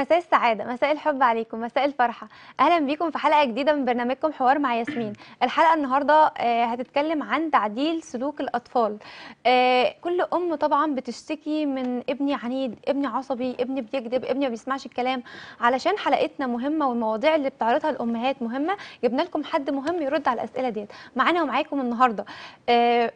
مساء السعادة، مساء الحب عليكم، مساء الفرحة، أهلا بيكم في حلقة جديدة من برنامجكم حوار مع ياسمين، الحلقة النهاردة آه، هتتكلم عن تعديل سلوك الأطفال. آه، كل أم طبعا بتشتكي من ابني عنيد، ابني عصبي، ابني بيكذب، ابني ما بيسمعش الكلام، علشان حلقتنا مهمة والمواضيع اللي بتعرضها الأمهات مهمة، جبنا لكم حد مهم يرد على الأسئلة ديت، معانا ومعاكم النهاردة. آه،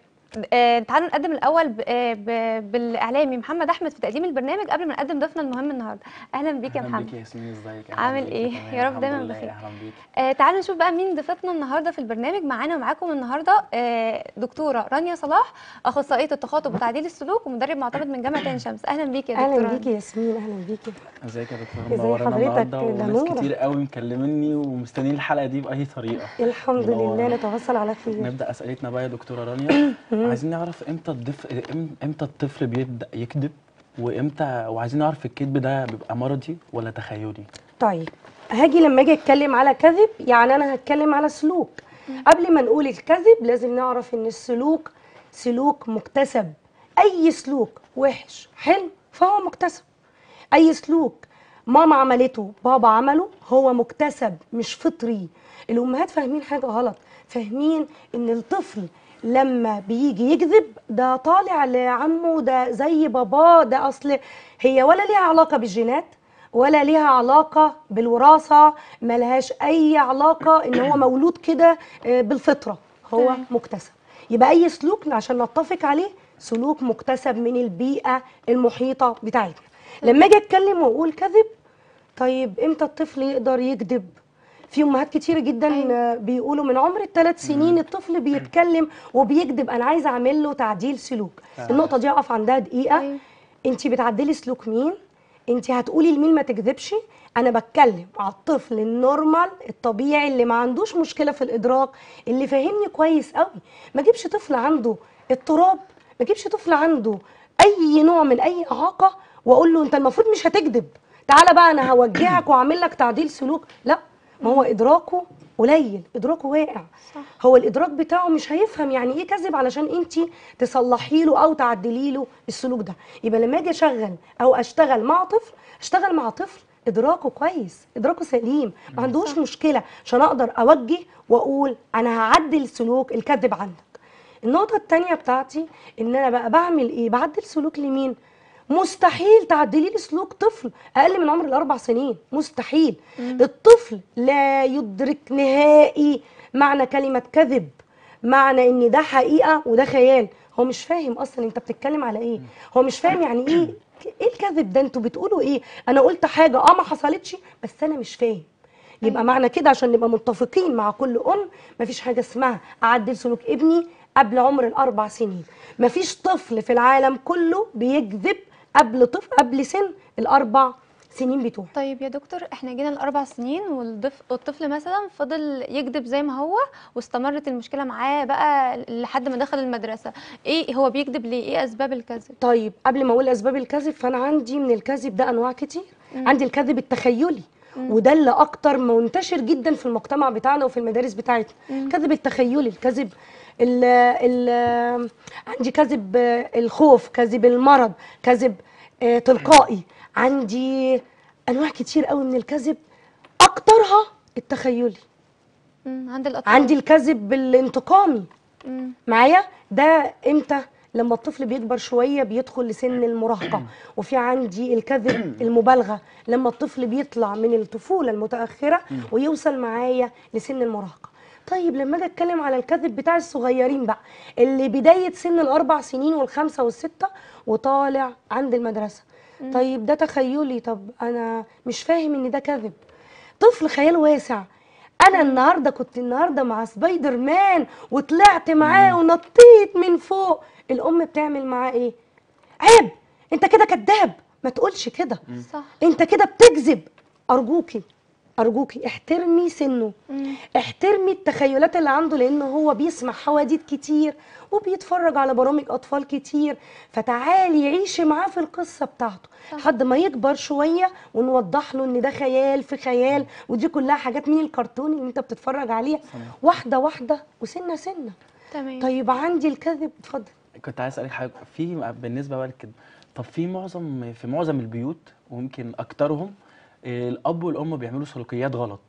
آه تعالوا نقدم الاول آه، بالاعلامي محمد احمد في تقديم البرنامج قبل ما نقدم ضيفنا المهم النهارده اهلا بيك يا محمد اهلا بيك يا ياسمين ازيك عامل ايه يا رب دايما بخير اهلا بيك آه تعالوا نشوف بقى مين ضيفتنا النهارده في البرنامج معانا ومعاكم النهارده آه دكتوره رانيا صلاح اخصائيه التخاطب وتعديل السلوك ومدرب معتمد من جامعه عين شمس اهلا بيك يا دكتوره اهلا بيك يا ياسمين اهلا بيك ازيك يا دكتوره منورانا النهارده وناس كتير قوي مكلمني ومستنيين الحلقه دي باي طريقه الحمد لله نتواصل على خير نبدا اسئلتنا بقى يا دكتوره رانيا عايزين نعرف امتى الضف امتى الطفل بيبدا يكذب وامتى وعايزين نعرف الكذب ده بيبقى مرضي ولا تخيلي طيب هاجي لما اجي اتكلم على كذب يعني انا هتكلم على سلوك قبل ما نقول الكذب لازم نعرف ان السلوك سلوك مكتسب اي سلوك وحش حلو فهو مكتسب اي سلوك ماما عملته بابا عمله هو مكتسب مش فطري الامهات فاهمين حاجه غلط فاهمين ان الطفل لما بيجي يكذب ده طالع لعمه ده زي باباه ده اصل هي ولا ليها علاقه بالجينات ولا ليها علاقه بالوراثه ملهاش اي علاقه ان هو مولود كده آه، بالفطره هو مكتسب يبقى اي سلوك عشان نتفق عليه سلوك مكتسب من البيئه المحيطه بتاعتنا لما اجي اتكلم واقول كذب طيب امتى الطفل يقدر يكذب في امهات كتير جدا أيوة. بيقولوا من عمر الثلاث سنين الطفل بيتكلم وبيكذب انا عايزه اعمل له تعديل سلوك آه. النقطه دي اقف عندها دقيقه أيوة. انت بتعدلي سلوك مين انت هتقولي لمين ما تكذبش انا بتكلم على الطفل النورمال الطبيعي اللي ما عندوش مشكله في الادراك اللي فاهمني كويس قوي ما اجيبش طفل عنده اضطراب ما اجيبش طفل عنده اي نوع من اي اعاقه واقول له انت المفروض مش هتكذب تعالى بقى انا هوجهك واعمل لك تعديل سلوك لا ما هو إدراكه قليل إدراكه واقع صح. هو الإدراك بتاعه مش هيفهم يعني إيه كذب علشان أنت تصلحي له أو تعدلي له السلوك ده يبقى لما أجي أشغل أو أشتغل مع طفل أشتغل مع طفل ادراكه كويس ادراكه سليم ما عندوش مشكله عشان اقدر اوجه واقول انا هعدل سلوك الكذب عندك النقطه الثانيه بتاعتي ان انا بقى بعمل ايه بعدل سلوك لمين مستحيل تعدلي لي سلوك طفل اقل من عمر الاربع سنين مستحيل مم. الطفل لا يدرك نهائي معنى كلمه كذب معنى ان ده حقيقه وده خيال هو مش فاهم اصلا انت بتتكلم على ايه هو مش فاهم يعني ايه ايه الكذب ده انتوا بتقولوا ايه انا قلت حاجه اه ما حصلتش بس انا مش فاهم يبقى أيوة. معنى كده عشان نبقى متفقين مع كل ام مفيش حاجه اسمها اعدل سلوك ابني قبل عمر الاربع سنين مفيش طفل في العالم كله بيكذب قبل طفل قبل سن الاربع سنين بتوعه طيب يا دكتور احنا جينا الاربع سنين والطفل مثلا فضل يكذب زي ما هو واستمرت المشكله معاه بقى لحد ما دخل المدرسه ايه هو بيكذب ليه ايه اسباب الكذب طيب قبل ما اقول اسباب الكذب فانا عندي من الكذب ده انواع كتير مم. عندي الكذب التخيلي وده اللي اكتر منتشر جدا في المجتمع بتاعنا وفي المدارس بتاعتنا الكذب التخيلي الكذب ال ال عندي كذب الخوف كذب المرض كذب آه، تلقائي عندي انواع كتير قوي من الكذب اكترها التخيلي عند الأطفال. عندي الكذب الانتقامي معايا ده امتى لما الطفل بيكبر شويه بيدخل لسن المراهقه وفي عندي الكذب المبالغه لما الطفل بيطلع من الطفوله المتاخره ويوصل معايا لسن المراهقه طيب لما اجي اتكلم على الكذب بتاع الصغيرين بقى اللي بدايه سن الاربع سنين والخمسه والسته وطالع عند المدرسه مم. طيب ده تخيلي طب انا مش فاهم ان ده كذب طفل خيال واسع انا النهارده كنت النهارده مع سبايدر مان وطلعت معاه ونطيت من فوق الام بتعمل معاه ايه عيب انت كده كذاب ما تقولش كده صح انت كده بتكذب ارجوكي ارجوكي احترمي سنه مم. احترمي التخيلات اللي عنده لان هو بيسمع حواديت كتير وبيتفرج على برامج اطفال كتير فتعالي عيشي معاه في القصه بتاعته لحد ما يكبر شويه ونوضح له ان ده خيال في خيال ودي كلها حاجات من الكرتون اللي انت بتتفرج عليها واحده واحده وسنه سنه تمام طيب عندي الكذب اتفضل كنت عايز اسالك حاجه في بالنسبه بقى للكذب طب في معظم في معظم البيوت ويمكن اكثرهم الاب والام بيعملوا سلوكيات غلط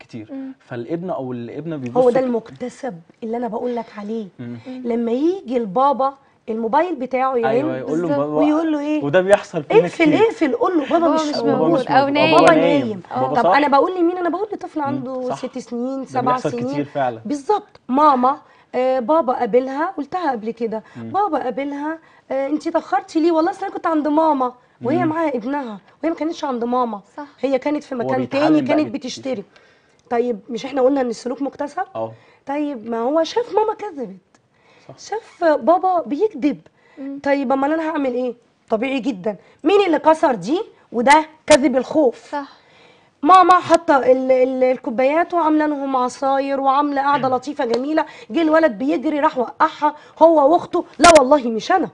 كتير مم. فالابن او الابنه بيبص هو ده المكتسب اللي انا بقول لك عليه مم. لما يجي البابا الموبايل بتاعه يرن أيوة يقول له بابا ويقول له ايه وده بيحصل فينا اقفل اقفل قول له بابا مش موجود او نايم بابا نايم بابا طب صح؟ انا بقول لمين انا بقول لطفل عنده ست سنين سبع سنين كتير فعلا بالظبط ماما آه بابا قابلها قلتها قبل كده بابا قابلها آه انت تاخرتي ليه والله انا كنت عند ماما وهي معاها ابنها وهي ما كانتش عند ماما صح. هي كانت في مكان تاني كانت بتشتري طيب مش احنا قلنا ان السلوك مكتسب اه طيب ما هو شاف ماما كذبت صح. شاف بابا بيكذب طيب اما انا هعمل ايه طبيعي جدا مين اللي كسر دي وده كذب الخوف صح ماما حاطه الكوبايات وعامله لهم عصاير وعامله قاعده لطيفه جميله جه الولد بيجري راح وقعها هو واخته لا والله مش انا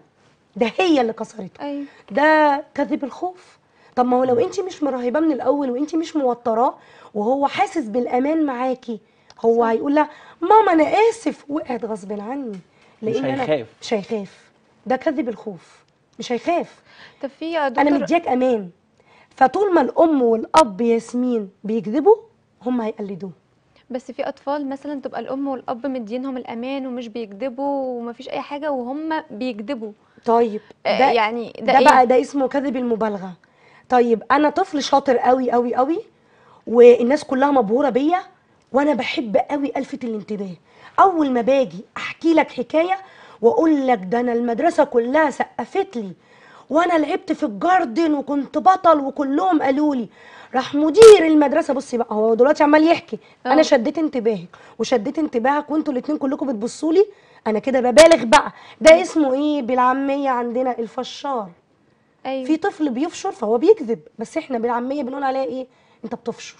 ده هي اللي كسرته أيوة. ده كذب الخوف طب ما هو لو انت مش مرهبه من الاول وانت مش موتراه وهو حاسس بالامان معاكي هو صح. هيقول لها ماما انا اسف وقعت غصب عني لان مش هيخاف مش هيخاف ده كذب الخوف مش هيخاف طب في يا دكتور انا مدياك امان فطول ما الام والاب ياسمين بيكذبوا هم هيقلدوه بس في اطفال مثلا تبقى الام والاب مدينهم الامان ومش بيكذبوا ومفيش اي حاجه وهم بيكذبوا طيب آه، ده يعني ده, ده إيه؟ بقى ده اسمه كذب المبالغه طيب انا طفل شاطر قوي قوي قوي والناس كلها مبهوره بيا وانا بحب قوي الفت الانتباه اول ما باجي احكي لك حكايه واقول لك ده انا المدرسه كلها سقفت لي وانا لعبت في الجاردن وكنت بطل وكلهم قالوا لي راح مدير المدرسه بصي بقى هو دلوقتي عمال يحكي أوه. انا أه. شديت انتباهك وشديت انتباهك وانتوا الاثنين كلكم بتبصوا لي انا كده ببالغ بقى ده أيوة. اسمه ايه بالعاميه عندنا الفشار أيوة. في طفل بيفشر فهو بيكذب بس احنا بالعاميه بنقول عليه ايه انت بتفشر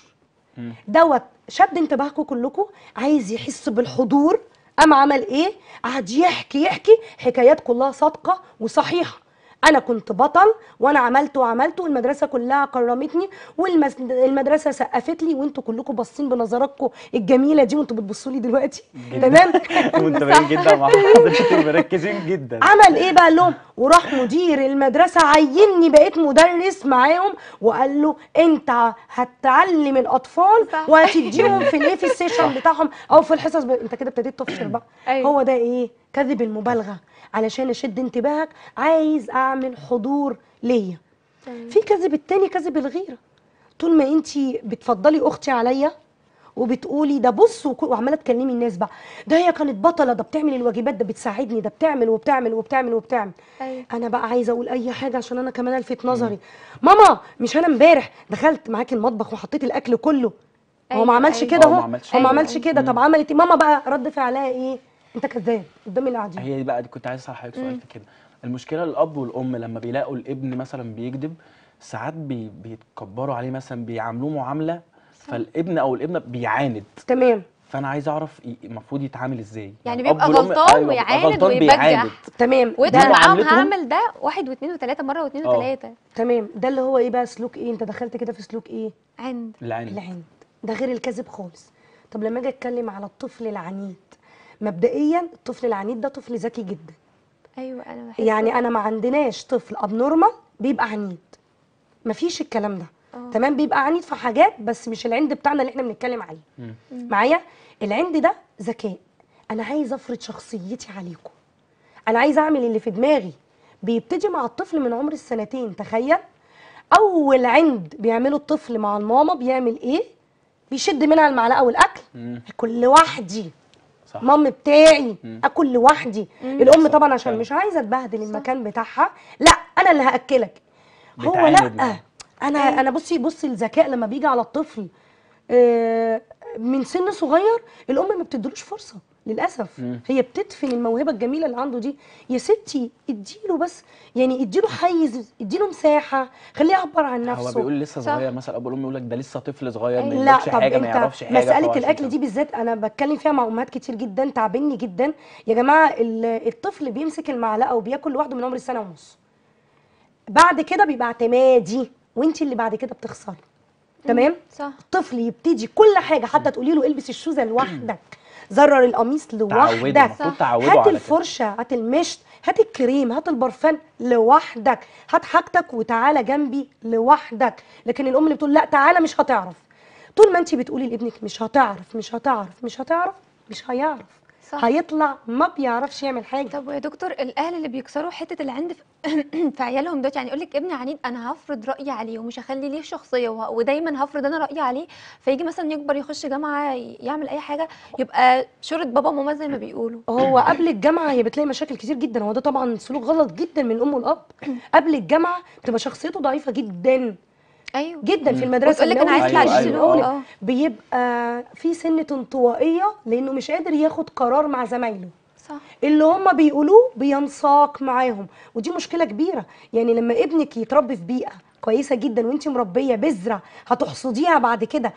دوت شد انتباهكم كلكم عايز يحس بالحضور قام عمل ايه قعد يحكي يحكي حكايات كلها صادقه وصحيحه انا كنت بطل وانا عملت وعملت والمدرسه كلها كرمتني والمدرسه سقفت لي وانتوا كلكم باصين بنظراتكم الجميله دي وانتوا بتبصوا لي دلوقتي تمام منتبهين جدا مع حضرتك ومركزين جدا عمل ايه بقى لهم وراح مدير المدرسه عيني بقيت مدرس معاهم وقال له انت هتعلم الاطفال وهتديهم في الايه في السيشن بتاعهم او في الحصص ب... انت كده ابتديت تفشل بقى أيوه. هو ده ايه كذب المبالغه علشان اشد انتباهك عايز اعمل حضور ليا في كذب التاني كذب الغيره طول ما انت بتفضلي اختي عليا وبتقولي ده بص وعماله تكلمي الناس بقى ده هي كانت بطله ده بتعمل الواجبات ده بتساعدني ده بتعمل وبتعمل وبتعمل وبتعمل أيه. انا بقى عايزه اقول اي حاجه عشان انا كمان الفت نظري ماما مش انا امبارح دخلت معاكي المطبخ وحطيت الاكل كله أيه. هو ما أيوة، عملش أيوة. كده آه، اهو هو ما أيوة، عملش كده طب عملت إيه؟ ماما بقى رد فعلها ايه انت كذاب قدام قاعدين هي بقى كنت عايز اسال حضرتك سؤال في كده المشكله الاب والام لما بيلاقوا الابن مثلا بيكذب ساعات بي بيتكبروا عليه مثلا بيعاملوه معامله فالابن او الابنه بيعاند تمام فانا عايز اعرف المفروض يتعامل ازاي يعني, يعني بيبقى غلطان أيوة، ويعاند ويعاند ويبجح تمام وادخل معاهم هعمل ده واحد واثنين وثلاثه مره واثنين آه. وثلاثه تمام ده اللي هو ايه بقى سلوك ايه انت دخلت كده في سلوك ايه عند العند العند ده غير الكذب خالص طب لما اجي اتكلم على الطفل العنيد مبدئيا الطفل العنيد ده طفل ذكي جدا ايوه انا بحس يعني انا ما عندناش طفل اب نورمال بيبقى عنيد مفيش الكلام ده أوه. تمام بيبقى عنيد في حاجات بس مش العند بتاعنا اللي احنا بنتكلم عليه معايا العند ده ذكاء انا عايز افرض شخصيتي عليكم انا عايز اعمل اللي في دماغي بيبتدي مع الطفل من عمر السنتين تخيل اول عند بيعمله الطفل مع الماما بيعمل ايه بيشد منها المعلقه والاكل كل وحدي مام بتاعي مم. اكل لوحدي مم. الام صح. طبعا عشان مش عايزه تبهدل المكان بتاعها لا انا اللي هاكلك هو لا انا أيوة. انا بصي بصي الذكاء لما بيجي على الطفل آه، من سن صغير الام ما بتدلوش فرصه للاسف هي بتدفن الموهبه الجميله اللي عنده دي يا ستي اديله بس يعني اديله حيز اديله مساحه خليه يعبر عن نفسه هو بيقول لسه صغير مثلا ابو الام يقول لك ده لسه طفل صغير ما يعرفش حاجه ما يعرفش حاجه مساله الاكل دي بالذات انا بتكلم فيها مع امهات كتير جدا تعبني جدا يا جماعه الطفل بيمسك المعلقه وبياكل لوحده من عمر السنه ونص بعد كده بيبقى اعتمادي وانت اللي بعد كده بتخسري تمام صح الطفل يبتدي كل حاجه حتى تقولي له البس الشوزه لوحدك زرر القميص لوحدك هات الفرشه هات المشط هات الكريم هات البرفان لوحدك هات حاجتك وتعالى جنبي لوحدك لكن الام اللي بتقول لا تعالى مش هتعرف طول ما انت بتقولي لابنك مش هتعرف مش هتعرف مش هتعرف مش هيعرف صح. هيطلع ما بيعرفش يعمل حاجه طب يا دكتور الاهل اللي بيكسروا حته العند في عيالهم دوت يعني يقول لك ابني عنيد انا هفرض رايي عليه ومش هخلي ليه شخصيه ودايما هفرض انا رايي عليه فيجي مثلا يكبر يخش جامعه يعمل اي حاجه يبقى شرط بابا وماما زي ما بيقولوا هو قبل الجامعه هي بتلاقي مشاكل كتير جدا هو ده طبعا سلوك غلط جدا من الام والاب قبل الجامعه بتبقى شخصيته ضعيفه جدا ايوه جدا في المدرسه وتقول لك انا عايز اطلع أيوة بيبقى في سنه انطوائيه لانه مش قادر ياخد قرار مع زمايله صح. اللي هم بيقولوه بينساق معاهم ودي مشكله كبيره يعني لما ابنك يتربي في بيئه كويسه جدا وانت مربيه بذره هتحصديها بعد كده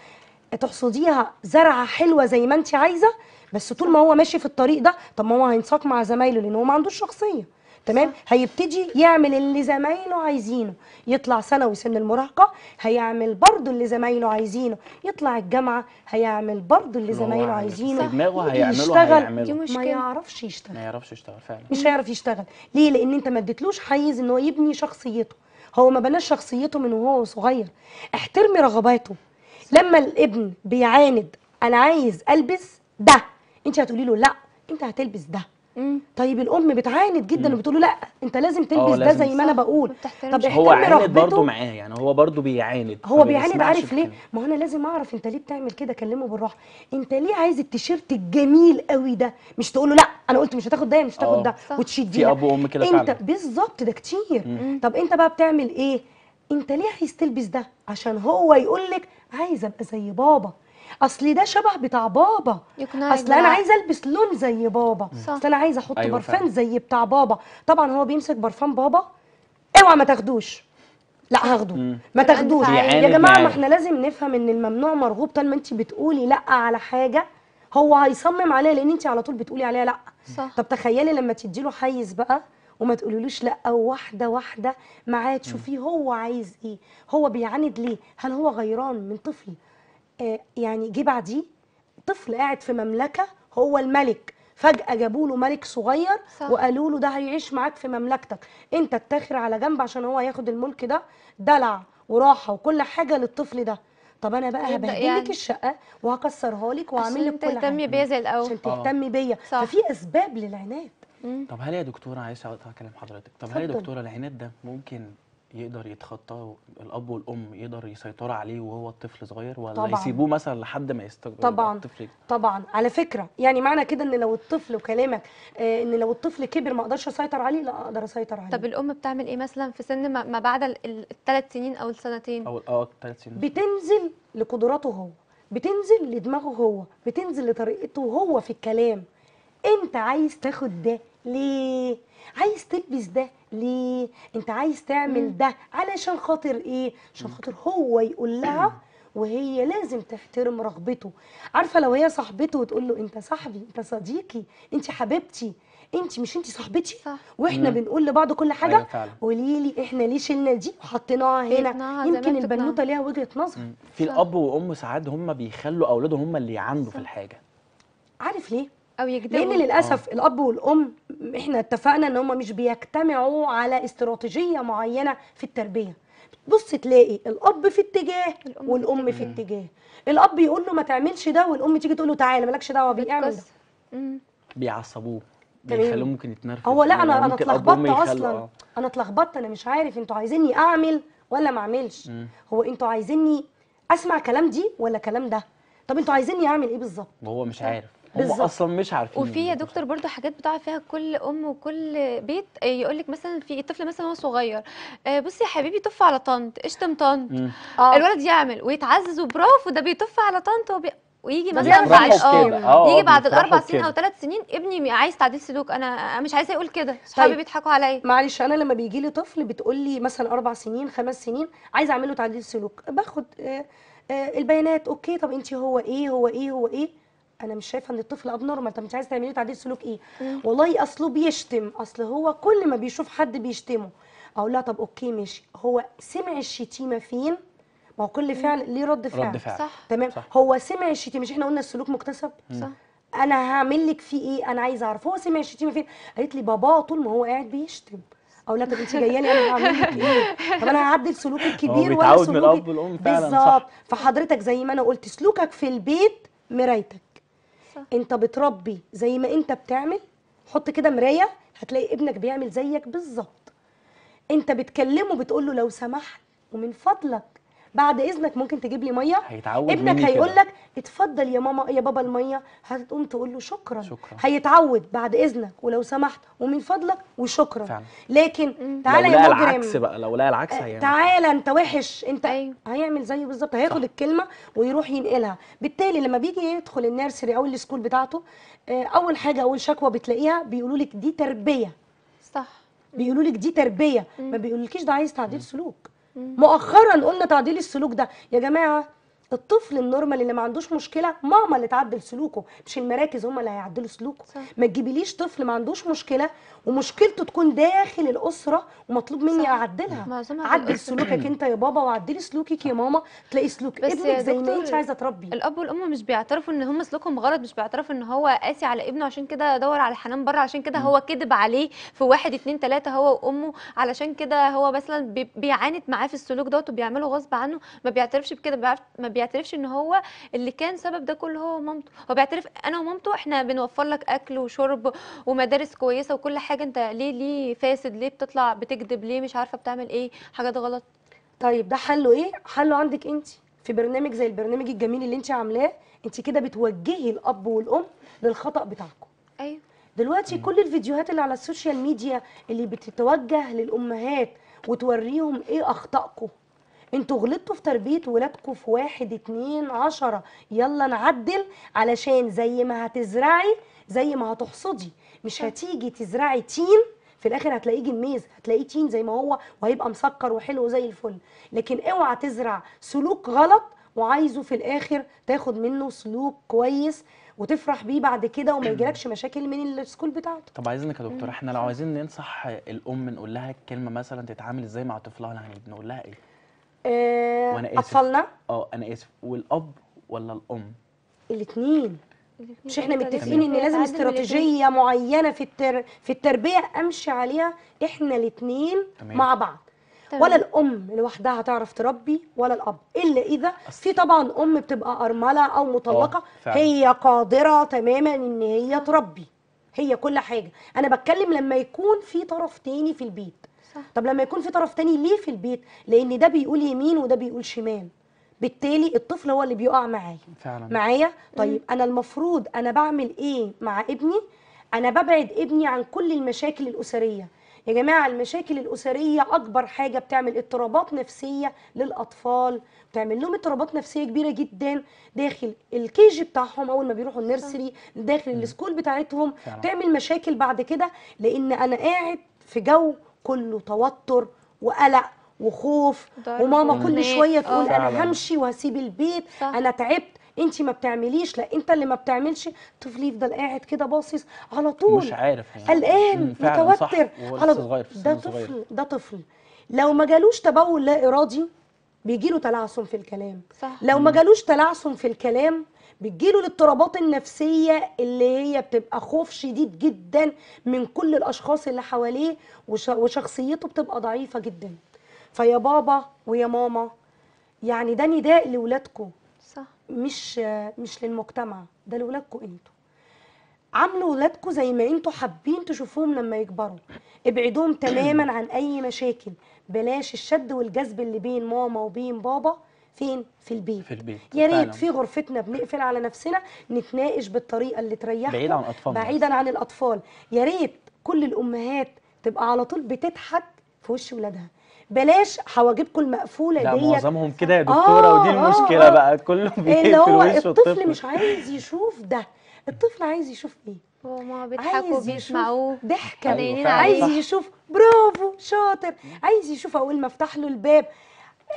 تحصديها زرعه حلوه زي ما انت عايزه بس طول ما هو ماشي في الطريق ده طب ما هو هينساق مع زمايله لان هو ما عندوش شخصيه تمام هيبتدي يعمل اللي زمايله عايزينه يطلع ثانوي سن المراهقه هيعمل برضه اللي زمايله عايزينه يطلع الجامعه هيعمل برضه اللي زمايله عايزينه دماغه هيعمله يشتغل ما يعرفش يشتغل ما يعرفش يشتغل فعلا مش هيعرف يشتغل ليه لان انت ما اديتلوش حيز ان هو يبني شخصيته هو ما بناش شخصيته من وهو صغير احترمي رغباته لما الابن بيعاند انا عايز البس ده انت هتقولي له لا انت هتلبس ده مم. طيب الام بتعاند جدا وبتقول له لا انت لازم تلبس آه، ده زي ما انا بقول طب هو عاند برضه معاه يعني هو برضه بيعاند هو بيعاند عارف ليه ما هو انا لازم اعرف انت ليه بتعمل كده اكلمه بالراحه انت ليه عايز التيشيرت الجميل قوي ده مش تقول له لا انا قلت مش هتاخد ده مش هتاخد آه. ده وتشديه في ابو وام كده انت بالظبط ده كتير مم. طب انت بقى بتعمل ايه انت ليه عايز تلبس ده عشان هو يقول لك عايز ابقى زي بابا اصل ده شبه بتاع بابا اصل انا عايزه البس لون زي بابا صح. اصل انا عايزه احط أيوة برفان فعلا. زي بتاع بابا طبعا هو بيمسك برفان بابا اوعى ما تاخدوش لا هاخده ما تاخدوش يا جماعه ما يعني. احنا لازم نفهم ان الممنوع مرغوب طالما انت بتقولي لا على حاجه هو هيصمم عليها لان انت على طول بتقولي عليها لا صح. طب تخيلي لما تدي له حيز بقى وما تقولولوش لا واحده واحده معاه تشوفيه هو عايز ايه هو بيعاند ليه هل هو غيران من طفل يعني جه بعديه طفل قاعد في مملكه هو الملك فجأة جابوا له ملك صغير وقالوا له ده هيعيش معاك في مملكتك انت اتاخر على جنب عشان هو هياخد الملك ده دلع وراحة وكل حاجة للطفل ده طب انا بقى طيب، هبهدلك يعني. الشقه وهكسرها لك واعمل لك كل حاجه عشان تهتمي بيا زي الاول عشان آه. تهتمي بيا ففي اسباب للعناد طب هل يا دكتوره عايزه اقطع كلام حضرتك طب هل يا دكتوره العناد ده ممكن يقدر يتخطاه الاب والام يقدر يسيطروا عليه وهو الطفل صغير ولا طبعًا. يسيبوه مثلا لحد ما يستقر طبعا طبعا على فكره يعني معنى كده ان لو الطفل وكلامك آه ان لو الطفل كبر ما اقدرش اسيطر عليه لا اقدر اسيطر عليه طب الام بتعمل ايه مثلا في سن ما بعد الثلاث سنين او السنتين او اه الثلاث سنين بتنزل لقدراته هو بتنزل لدماغه هو بتنزل لطريقته هو في الكلام انت عايز تاخد ده ليه عايز تلبس ده ليه انت عايز تعمل ده علشان خاطر ايه عشان خاطر هو يقول لها وهي لازم تحترم رغبته عارفه لو هي صاحبته وتقول له انت صاحبي انت صديقي انت حبيبتي انت مش انت صاحبتي صح. واحنا مم. بنقول لبعض كل حاجه أيوة قولي لي احنا ليه شلنا دي وحطيناها هنا يمكن البنوته ليها وجهه نظر في الاب وام ساعات هم بيخلوا اولادهم هم اللي يعاندوا في الحاجه عارف ليه او يقدروا لان للاسف أوه. الاب والام احنا اتفقنا ان هم مش بيجتمعوا على استراتيجيه معينه في التربيه بص تلاقي الاب في اتجاه الأم والام في, في اتجاه الاب يقول له ما تعملش ده والام تيجي تقول له تعالى مالكش دعوه بيعمل ده بيعصبوه بيخلوه ممكن يتنرفز هو لا انا انا اتلخبطت اصلا آه. انا اتلخبطت انا مش عارف انتوا عايزيني اعمل ولا ما اعملش هو انتوا عايزيني اسمع كلام دي ولا كلام ده طب انتوا عايزيني اعمل ايه بالظبط وهو مش عارف بالزبط. هم اصلا مش عارفين وفي يا دكتور برضو حاجات بتعرف فيها كل ام وكل بيت آه، يقول لك مثلا في الطفل مثلا هو صغير آه، بصي يا حبيبي طف على طنط اشتم طنط آه. الولد يعمل ويتعزز وبرافو ده بيطف على طنط وبي... ويجي مثلا بعد اه يجي بعد الاربع سنين او ثلاث سنين ابني عايز تعديل سلوك انا مش عايزه يقول كده صحابي طيب. بيضحكوا عليا معلش انا لما بيجي لي طفل بتقول لي مثلا اربع سنين خمس سنين عايز اعمل له تعديل سلوك باخد آه آه البيانات اوكي طب انت هو ايه هو ايه هو ايه انا مش شايفه ان الطفل ابنورمال طب انت عايزه تعملي تعديل سلوك ايه والله اصله بيشتم اصل هو كل ما بيشوف حد بيشتمه اقول لها طب اوكي ماشي هو سمع الشتيمه فين ما هو كل فعل ليه رد فعل رد فعل صح تمام صح. هو سمع الشتيمه مش احنا قلنا السلوك مكتسب مم. صح انا هعمل لك فيه ايه انا عايزه اعرف هو سمع الشتيمه فين قالت لي باباه طول ما هو قاعد بيشتم او لا طب انت جايه لي انا هعمل لك ايه طب انا هعدل سلوكي الكبير ولا سلوكي بالظبط فحضرتك زي ما انا قلت سلوكك في البيت مرايتك صح. انت بتربي زي ما انت بتعمل حط كده مرايه هتلاقي ابنك بيعمل زيك بالظبط انت بتكلمه بتقول له لو سمحت ومن فضلك بعد اذنك ممكن تجيب لي ميه هيتعود ابنك هيقول لك اتفضل يا ماما يا بابا الميه هتقوم تقول له شكرا, شكرا. هيتعود بعد اذنك ولو سمحت ومن فضلك وشكرا فعلا. لكن تعالى يا مجرم العكس بقى لو لقى العكس آه، هيعمل تعالى انت وحش انت أيوه. هيعمل زيه بالظبط هياخد الكلمه ويروح ينقلها بالتالي لما بيجي يدخل النيرسري او السكول بتاعته آه، اول حاجه اول شكوى بتلاقيها بيقولوا لك دي تربيه صح بيقولوا لك دي تربيه ما بيقولكيش ده عايز تعديل سلوك مؤخرا قلنا تعديل السلوك ده يا جماعه الطفل النورمال اللي ما عندوش مشكله ماما اللي تعدل سلوكه مش المراكز هم اللي هيعدلوا سلوكه صح. ما تجيبيليش طفل ما عندوش مشكله ومشكلته تكون داخل الاسره ومطلوب مني صح. اعدلها عدل سلوكك انت يا بابا وعدلي سلوكك يا ماما تلاقي سلوك ابنك زي ما انت عايزه تربي الاب والام مش بيعترفوا ان هم سلوكهم غلط مش بيعترفوا ان هو قاسي على ابنه عشان كده دور على حنان بره عشان كده هو كذب عليه في واحد اتنين تلاته هو وامه علشان كده هو مثلا بيعاند معاه في السلوك دوت وبيعمله غصب عنه ما بيعترفش بكده ما بيعترفش بيعترفش ان هو اللي كان سبب ده كله هو مامته هو بيعترف انا ومامته احنا بنوفر لك اكل وشرب ومدارس كويسه وكل حاجه انت ليه ليه فاسد ليه بتطلع بتكذب ليه مش عارفه بتعمل ايه حاجات غلط طيب ده حله ايه حله عندك انت في برنامج زي البرنامج الجميل اللي انت عاملاه انت كده بتوجهي الاب والام للخطا بتاعكم ايوه دلوقتي كل الفيديوهات اللي على السوشيال ميديا اللي بتتوجه للامهات وتوريهم ايه اخطائكم انتوا غلطتوا في تربيه ولادكم في واحد اتنين عشرة يلا نعدل علشان زي ما هتزرعي زي ما هتحصدي مش هتيجي تزرعي تين في الاخر هتلاقيه جميز هتلاقيه تين زي ما هو وهيبقى مسكر وحلو زي الفل لكن اوعى تزرع سلوك غلط وعايزه في الاخر تاخد منه سلوك كويس وتفرح بيه بعد كده وما يجيلكش مشاكل من السكول بتاعته طب عايزينك يا دكتور احنا لو عايزين ننصح الام نقول لها كلمه مثلا تتعامل ازاي مع طفلها يعني نقول لها ايه آه وانا اسف اطفالنا اه انا اسف والاب ولا الام الاثنين مش احنا طيب، طيب. متفقين ان لازم استراتيجيه معينه في التر... في التربيه امشي عليها احنا الاثنين مع بعض تمام. ولا الام لوحدها هتعرف تربي ولا الاب الا اذا في طبعا ام بتبقى ارمله او مطلقه آه، هي قادره تماما ان هي تربي هي كل حاجه انا بتكلم لما يكون في طرف تاني في البيت صح. طب لما يكون في طرف تاني ليه في البيت لان ده بيقول يمين وده بيقول شمال بالتالي الطفل هو اللي بيقع معايا فعلا معايا طيب انا المفروض انا بعمل ايه مع ابني انا ببعد ابني عن كل المشاكل الاسريه يا جماعه المشاكل الاسريه اكبر حاجه بتعمل اضطرابات نفسيه للاطفال بتعمل لهم اضطرابات نفسيه كبيره جدا داخل الكي جي بتاعهم اول ما بيروحوا النيرسري داخل السكول بتاعتهم بتعمل مشاكل بعد كده لان انا قاعد في جو كله توتر وقلق وخوف وماما كل شويه تقول أوه. انا همشي وهسيب البيت صح. انا تعبت انت ما بتعمليش لا انت اللي ما بتعملش طفل يفضل قاعد كده باصص على طول مش عارف يعني. قلقان متوتر على صغير ده طفل ده طفل لو ما جالوش تبول لا ارادي بيجي له تلعثم في الكلام صح. لو ما جالوش تلعثم في الكلام بتجيله الاضطرابات النفسيه اللي هي بتبقى خوف شديد جدا من كل الاشخاص اللي حواليه وشخصيته بتبقى ضعيفه جدا فيا بابا ويا ماما يعني ده نداء لولادكم صح مش مش للمجتمع ده لولادكم انتوا عاملوا ولادكم زي ما انتوا حابين تشوفوهم لما يكبروا ابعدوهم تماما عن اي مشاكل بلاش الشد والجذب اللي بين ماما وبين بابا فين في البيت في البيت يا ريت في غرفتنا بنقفل على نفسنا نتناقش بالطريقه اللي تريحنا بعيدا عن الاطفال بعيدا عن الاطفال يا ريت كل الامهات تبقى على طول بتضحك في وش ولادها بلاش حواجبكم المقفوله لا دي معظمهم كده يا دكتوره آه ودي آه، المشكله آه بقى كله اللي هو الطفل مش عايز يشوف ده الطفل عايز يشوف ايه هما بيضحكوا بيسمعوه ضحكه أيوة، عايز يشوف برافو شاطر عايز يشوف اول ما افتح له الباب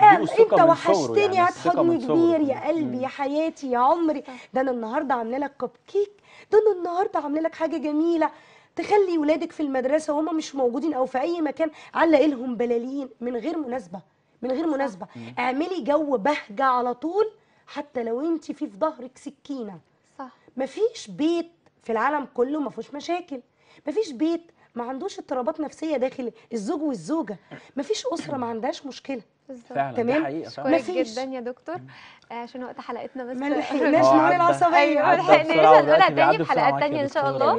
آه، انت وحشتني يعني هات هتحضني كبير يا قلبي يا حياتي يا عمري ده انا النهارده عامله لك كب كيك ده انا النهارده عامله لك حاجه جميله تخلي ولادك في المدرسه وهم مش موجودين او في اي مكان علق لهم بلالين من غير مناسبه من غير مناسبه صح. اعملي جو بهجه على طول حتى لو انت في في ظهرك سكينه صح مفيش بيت في العالم كله ما فيهوش مشاكل مفيش بيت ما عندوش اضطرابات نفسيه داخل الزوج والزوجه مفيش اسره ما عندهاش مشكله بالظبط تمام كويس جدا يا دكتور آه، عشان وقت حلقتنا بس ما لحقناش نقول العصبيه أيوة، ما لحقناش هنقولها تاني في حلقات تانية ان شاء الله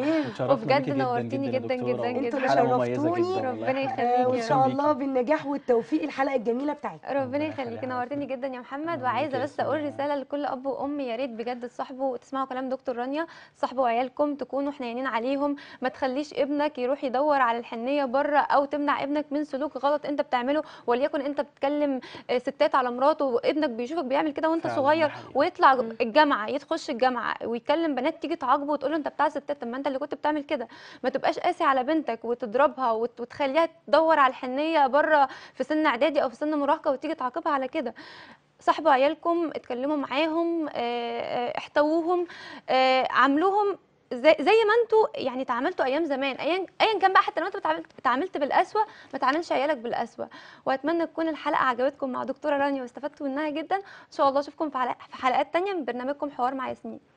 وبجد نورتيني جدا جدا جدا انتوا شرفتوني ربنا يخليكي وان شاء الله بالنجاح والتوفيق الحلقه الجميله بتاعتك ربنا يخليكي نورتيني جدا يا محمد وعايزه بس اقول رساله لكل اب وام يا ريت بجد تصاحبوا وتسمعوا كلام دكتور رانيا صاحبوا عيالكم تكونوا حنينين عليهم ما تخليش ابنك يروح يدور على الحنيه بره او تمنع ابنك من سلوك غلط انت بتعمله وليكن انت بتتكلم بيسلم آه، ستات على مراته وابنك بيشوفك بيعمل كده وانت صغير ويطلع الجامعه يخش الجامعه ويكلم بنات تيجي تعاقبه وتقول له انت بتاع ستات طب ما انت اللي كنت بتعمل كده ما تبقاش قاسي على بنتك وتضربها وتخليها تدور على الحنيه بره في سن اعدادي او في سن مراهقه وتيجي تعاقبها على كده صاحبوا عيالكم اتكلموا معاهم اه, آه، احتووهم اه عاملوهم زي, زي ما انتوا يعني تعاملتوا ايام زمان ايا كان بقى حتى لو انت تعاملت بالقسوه ما تعاملش عيالك بالقسوه واتمنى تكون الحلقه عجبتكم مع دكتوره رانيا واستفدتوا منها جدا ان شاء الله اشوفكم في حلقات تانية من برنامجكم حوار مع ياسمين